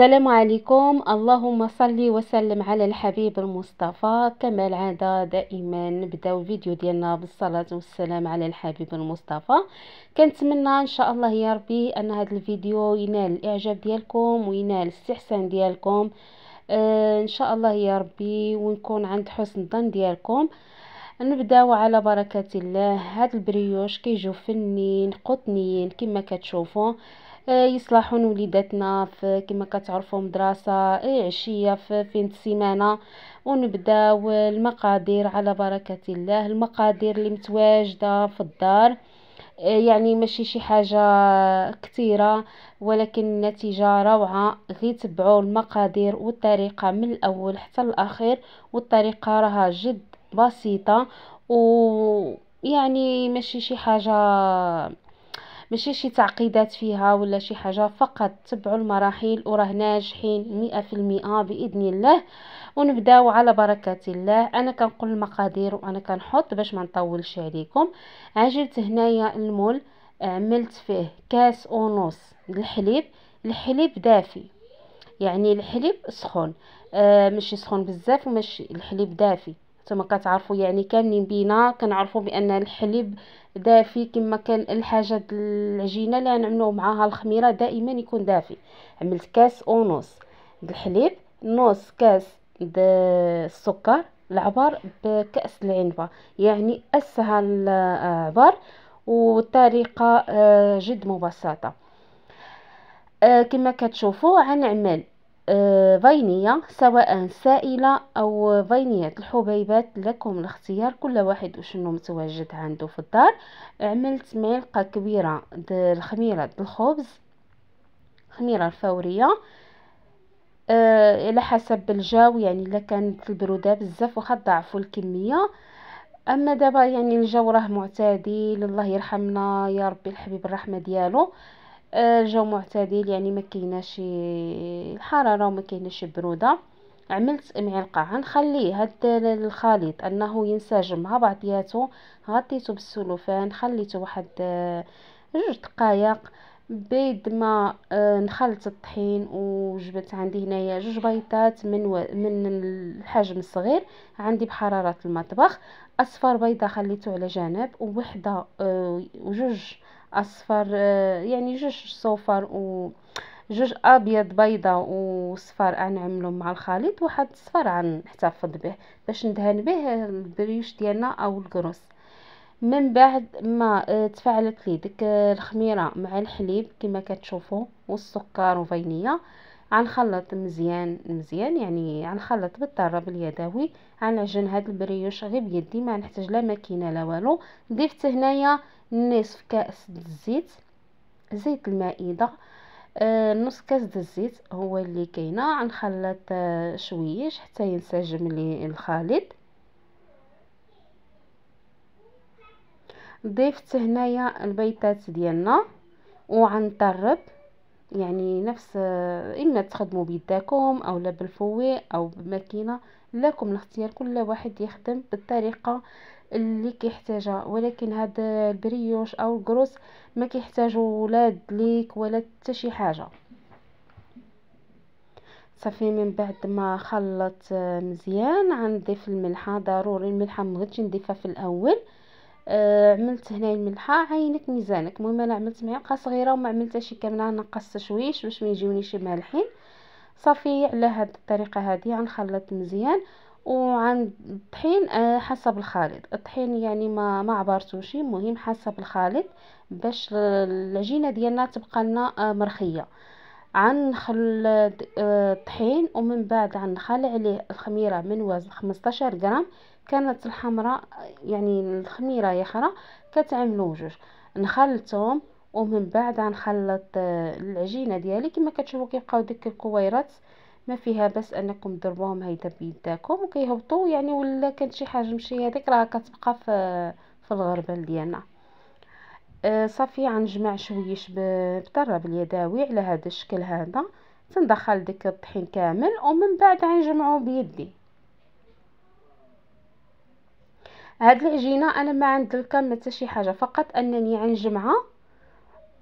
السلام عليكم اللهم صل وسلم على الحبيب المصطفى كما العاده دائما نبداو فيديو ديالنا بالصلاه والسلام على الحبيب المصطفى كنتمنى ان شاء الله يا ربي ان هذا الفيديو ينال الاعجاب ديالكم وينال الاستحسان ديالكم آه ان شاء الله يا ربي ونكون عند حسن الظن ديالكم نبداو على بركه الله هاد البريوش كيجو فنين قطنيين كما كتشوفوا آه، يصلحون وليداتنا في كما كتعرفوا مدرسه آه، عشيه في فين السيمانه ونبداو المقادير على بركه الله المقادير اللي متواجده في الدار آه، يعني ماشي شي حاجه كثيره ولكن النتيجه روعه غير تبعوا المقادير والطريقه من الاول حتى الاخير والطريقه راها جد بسيطه و يعني ماشي شي حاجه ماشي شي تعقيدات فيها ولا شي حاجه فقط تبعوا المراحل وراه ناجحين مئة في المئة باذن الله ونبداو على بركه الله انا كنقول المقادير وانا كنحط باش ما نطولش عليكم عجلت هنايا المول عملت آه، فيه كاس ونص الحليب الحليب دافي يعني الحليب سخون آه ماشي سخون بزاف ومش الحليب دافي كما كتعرفوا يعني كاملين بينا كنعرفوا بان الحليب دافي كما كان الحاجه العجينه اللي غنعملوا معاها الخميره دائما يكون دافي عملت كاس ونص الحليب نص كاس السكر العبر بكاس العنبه يعني اسهل عبر وطريقه آه، جد مبسطه آه، كما كتشوفوا غنعمل آه، فينية سواء سائلة أو فينية الحبيبات لكم الاختيار كل واحد وشنو متواجد عنده في الدار عملت ملقة كبيرة الخميرة الخبز خميرة الفورية آه، على أه حسب الجو يعني الا كانت البرودة بزاف واخا ضعفوا الكمية اما دابا يعني الجو راه معتدل الله يرحمنا يا ربي الحبيب الرحمة ديالو آه، الجو معتدل يعني ما كايناش الحراره وما كايناش البروده عملت معلقه غنخلي هاد الخليط انه ينسجم مع بعضياتو غطيته بالسلوفان خليته واحد آه، جوج دقائق بيد ما آه، نخلط الطحين وجبت عندي هنايا جوج بيضات من و... من الحجم الصغير عندي بحراره المطبخ اصفر بيضه خليته على جنب وحده وجوج اصفر آه، يعني جوج صوفر و جوج ابيض بيضه وصفار غنعملهم مع الخليط واحد الصفار غنحتفظ به باش ندهن به البريوش ديالنا او الكروس من بعد ما آه، تفعلت لي ديك آه، الخميره مع الحليب كما كتشوفوا والسكر وفانيليا غنخلط مزيان مزيان يعني غنخلط بالضرب اليدوي غنعجن هاد البريوش غير بيدي ما نحتاج لا ماكينه لا والو ضفت هنايا نصف كاس الزيت زيت المائده آه نص كاس د الزيت هو اللي كاينه غنخلط آه، شويش حتى ينسجم لي الخليط ضيفت هنايا البيضات ديالنا وغنطرب يعني نفس آه، اما تخدموا بيداكم او لا بالفوي او بماكينه لكم الاختيار كل واحد يخدم بالطريقه اللي كيحتاجها ولكن هاد البريوش او الكروس ما كيحتاجوا لا دليك ولا حتى شي حاجه صافي من بعد ما خلط آه، مزيان غنضيف الملحه ضروري الملحه ما بغيتش نضيفها في الاول آه عملت هنا الملحه عينك ميزانك المهم انا عملت معلقه صغيره وما عملتها شي كامله نقصت شويش باش ما يجيونيش مالحين صافي على هاد الطريقه هذه غنخلط مزيان وعند الطحين آه، حسب الخليط الطحين يعني ما ما عبرتوش مهم حسب الخليط باش العجينه ديالنا تبقى لنا آه، مرخيه غنخل الطحين آه، ومن بعد غنخلع عليه الخميره من وزن 15 غرام كانت الحمراء يعني الخميره يا خرا كتعملوا جوج نخلتهم ومن بعد خلط العجينه ديالي كما كتشوفوا كيبقاو ديك الكويرات ما فيها بس انكم ضربوهم هيدا بيداكم وكيهبطوا يعني ولا كانت شي حاجه مشي هذيك راه كتبقى في في الغربال ديالنا آه صافي غنجمع شويش بطره باليداوي على هذا الشكل هذا تندخل ديك الطحين كامل ومن بعد غنجمعو بيدي هاد العجينه انا ما الكم حتى شي حاجه فقط انني غنجمعها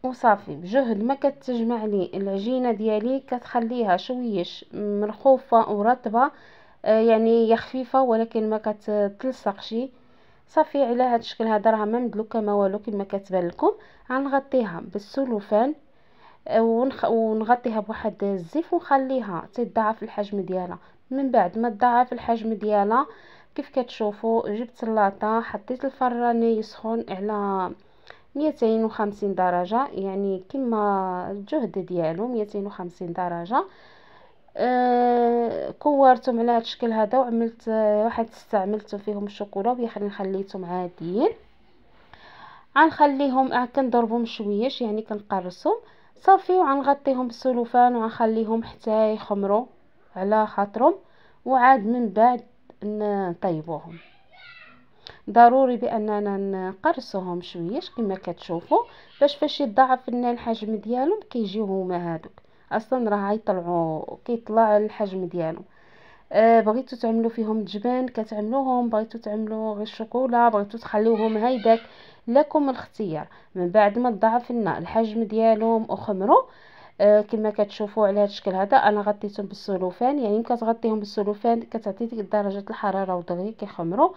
وصافي بجهد ما كتجمع لي العجينه ديالي كتخليها شويش مرخوفه ورطبه آه، يعني هي خفيفه ولكن ما كتلصقش صافي على هذا الشكل هذا راه ما مدلوكه ما والو كما كتبان لكم غنغطيها بالسلوفان آه، ونخ... ونغطيها بواحد الزيف ونخليها تضاعف الحجم ديالها من بعد ما تضاعف الحجم ديالها كيف كتشوفوا جبت اللاطه حطيت الفران يسخن على ميتين وخمسين درجة يعني كما الجهد ديالو ميتين وخمسين درجة آه، كورتهم على هذا الشكل هذا وعملت آه، واحد استعملت فيهم الشوكولا وبيخلي خليتهم عاديين غنخليهم آه، كنضربهم شويش يعني كنقرصو صافي وغنغطيهم بالسلوفان وغنخليهم حتى يخمروا على خاطرهم وعاد من بعد نطيبوهم ضروري باننا نقرصهم شويه كما كتشوفوا باش فاش يتضاعف لنا الحجم ديالهم كيجيو هما هادوك اصلا راه يطلعوا كيطلع الحجم ديالهم آه بغيتو تعملوا فيهم الجبان كتعملوهم بغيتو تعملوا غير الشوكولا بغيتو تخليوهم هيداك لكم الاختيار من بعد ما تضاعف لنا الحجم ديالهم وخمروا آه كما كتشوفوا على هذا الشكل هذا انا غطيتهم بالسلوفان يعني كتغطيهم بالسلوفان كتعطي ديك درجه الحراره ودغيا كيخمروا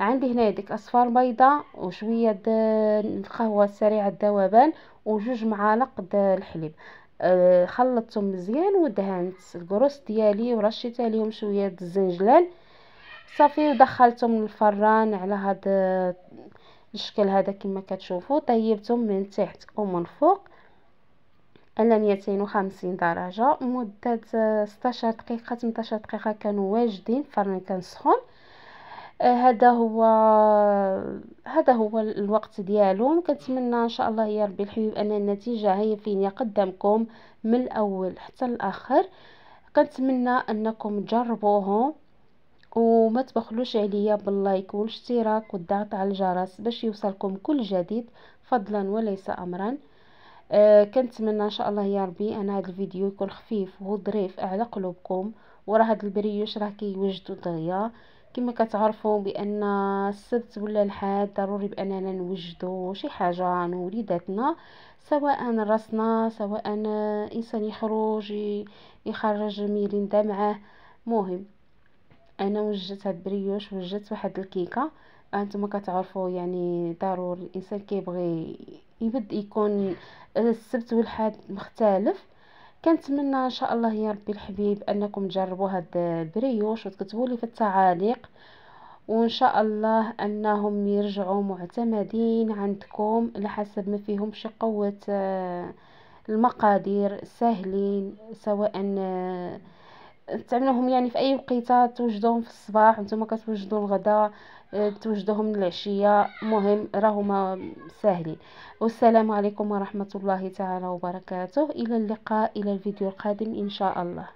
عندي هنا ديك اصفار بيضاء وشويه القهوه السريعه الذوبان وجوج معالق الحليب آه، خلطتهم مزيان ودهنت الكروس ديالي ورشيت عليهم شويه الزنجلان صافي ودخلتهم للفران على هاد الشكل هذا كما كتشوفوا طيبتهم من تحت ومن فوق على 250 درجه مده 16 دقيقه 18 دقيقه كانوا واجدين الفرن كان سخون آه، هذا هو هذا هو الوقت ديالهم كنتمنى ان شاء الله يا ربي الحبيب ان النتيجه هي فين قدامكم من الاول حتى الاخر كنتمنى انكم تجربوهم وما تبخلوش عليا باللايك والاشتراك والضغط على الجرس باش يوصلكم كل جديد فضلا وليس امرا أه كنتمنى ان شاء الله يا ربي ان هذا الفيديو يكون خفيف وظريف على قلوبكم وراه هذا البريوش راه كيوجد دغيا كما كتعرفوا بان السبت ولا الحاد ضروري باننا نوجدوا شي حاجه لوليداتنا سواء راسنا سواء انسان يخرج يخرج ميريندا معاه مهم انا وجدت هاد بريوش وجدت واحد الكيكه انتم كتعرفوا يعني ضروري الانسان كيبغي يبد يكون السبت والحاد مختلف كنتمنى ان شاء الله يا ربي الحبيب انكم تجربوا هاد البريوش وتكتبوا لي في التعاليق وان شاء الله انهم يرجعوا معتمدين عندكم على حسب ما فيهم شي قوه آه، المقادير ساهلين سواء آه، تعملوهم يعني في اي وقيته توجدوهم في الصباح نتوما كتوجدوا الغداء آه، توجدهم العشيه مهم راهما ساهلين والسلام عليكم ورحمه الله تعالى وبركاته الى اللقاء الى الفيديو القادم ان شاء الله